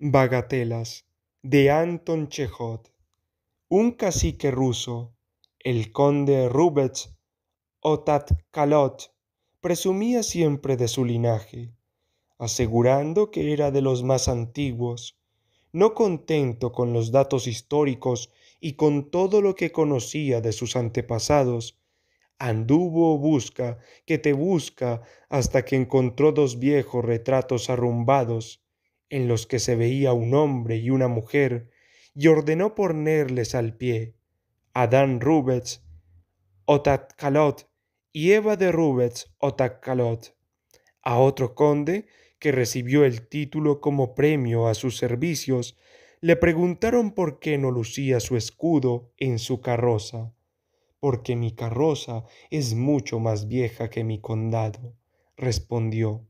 Bagatelas de Anton Chejot. Un cacique ruso, el conde Rubets o Tatkalot, presumía siempre de su linaje, asegurando que era de los más antiguos. No contento con los datos históricos y con todo lo que conocía de sus antepasados, anduvo busca que te busca hasta que encontró dos viejos retratos arrumbados en los que se veía un hombre y una mujer, y ordenó ponerles al pie. Adán Rubets, Tatcalot y Eva de Rubets, Tatcalot, a otro conde que recibió el título como premio a sus servicios, le preguntaron por qué no lucía su escudo en su carroza. Porque mi carroza es mucho más vieja que mi condado, respondió.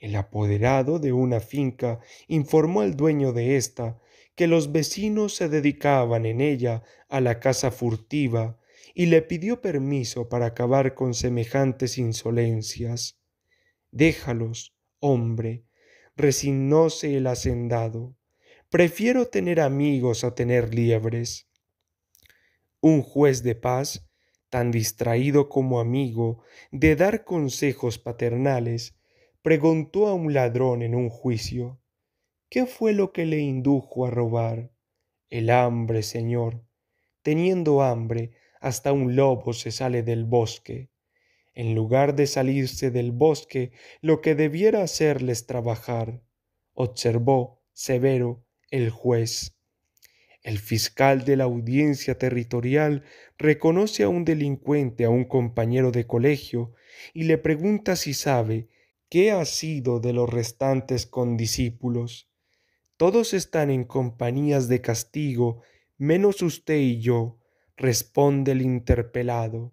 El apoderado de una finca informó al dueño de ésta que los vecinos se dedicaban en ella a la caza furtiva y le pidió permiso para acabar con semejantes insolencias. Déjalos, hombre, resignóse el hacendado. Prefiero tener amigos a tener liebres. Un juez de paz, tan distraído como amigo de dar consejos paternales, preguntó a un ladrón en un juicio, ¿qué fue lo que le indujo a robar? El hambre, señor. Teniendo hambre, hasta un lobo se sale del bosque. En lugar de salirse del bosque, lo que debiera hacerles trabajar, observó severo el juez. El fiscal de la audiencia territorial reconoce a un delincuente, a un compañero de colegio, y le pregunta si sabe ¿Qué ha sido de los restantes condiscípulos? Todos están en compañías de castigo, menos usted y yo, responde el interpelado.